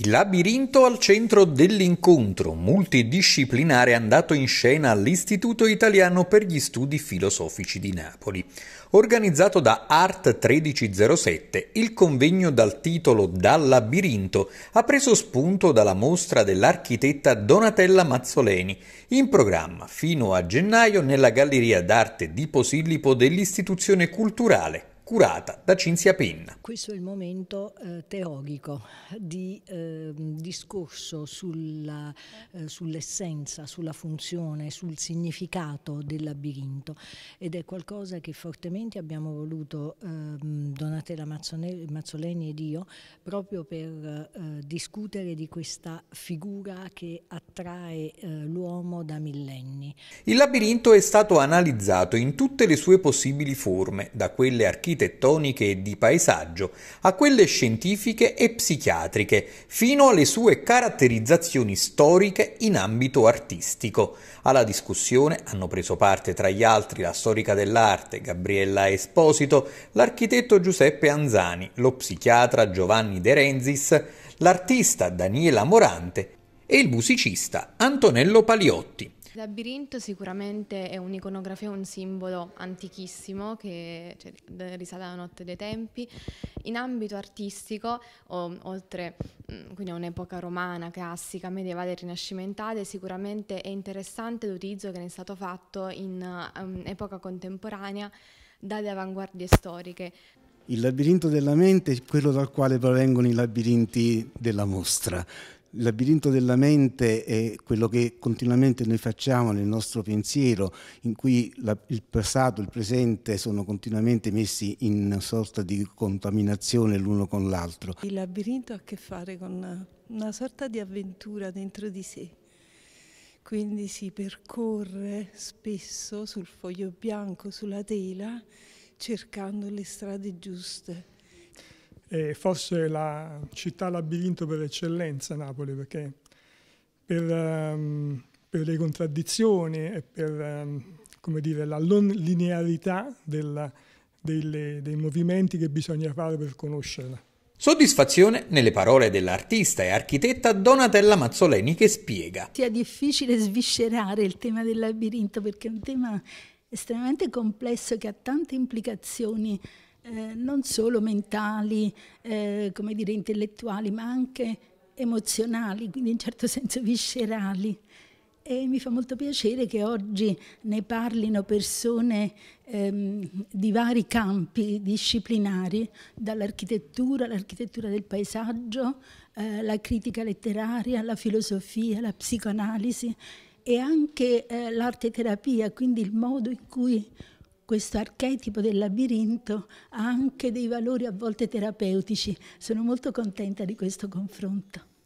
Il labirinto al centro dell'incontro multidisciplinare andato in scena all'Istituto Italiano per gli Studi Filosofici di Napoli. Organizzato da Art 1307, il convegno dal titolo Dal labirinto ha preso spunto dalla mostra dell'architetta Donatella Mazzoleni, in programma fino a gennaio nella Galleria d'arte di Posillipo dell'Istituzione Culturale curata da Cinzia Penna. Questo è il momento eh, teorico di eh, discorso sulla, eh, sull'essenza, sulla funzione, sul significato del labirinto ed è qualcosa che fortemente abbiamo voluto ehm, Donatella Mazzoleni ed io proprio per eh, discutere di questa figura che attrae eh, l'uomo da millenni il labirinto è stato analizzato in tutte le sue possibili forme, da quelle architettoniche e di paesaggio a quelle scientifiche e psichiatriche, fino alle sue caratterizzazioni storiche in ambito artistico. Alla discussione hanno preso parte tra gli altri la storica dell'arte Gabriella Esposito, l'architetto Giuseppe Anzani, lo psichiatra Giovanni De Renzis, l'artista Daniela Morante e il musicista Antonello Paliotti. Il labirinto sicuramente è un'iconografia, un simbolo antichissimo che cioè, risale alla notte dei tempi. In ambito artistico, o, oltre quindi a un'epoca romana, classica, medievale e rinascimentale, sicuramente è interessante l'utilizzo che ne è stato fatto in um, epoca contemporanea dalle avanguardie storiche. Il labirinto della mente è quello dal quale provengono i labirinti della mostra, il labirinto della mente è quello che continuamente noi facciamo nel nostro pensiero, in cui la, il passato e il presente sono continuamente messi in una sorta di contaminazione l'uno con l'altro. Il labirinto ha a che fare con una, una sorta di avventura dentro di sé, quindi si percorre spesso sul foglio bianco, sulla tela, cercando le strade giuste è eh, forse la città labirinto per eccellenza Napoli, perché per, um, per le contraddizioni e per um, dire, la non linearità della, delle, dei movimenti che bisogna fare per conoscerla. Soddisfazione nelle parole dell'artista e architetta Donatella Mazzoleni che spiega. Sia difficile sviscerare il tema del labirinto perché è un tema estremamente complesso che ha tante implicazioni eh, non solo mentali, eh, come dire, intellettuali, ma anche emozionali, quindi in certo senso viscerali. E mi fa molto piacere che oggi ne parlino persone ehm, di vari campi disciplinari, dall'architettura, l'architettura del paesaggio, eh, la critica letteraria, la filosofia, la psicoanalisi e anche eh, l'arte terapia, quindi il modo in cui questo archetipo del labirinto ha anche dei valori a volte terapeutici. Sono molto contenta di questo confronto.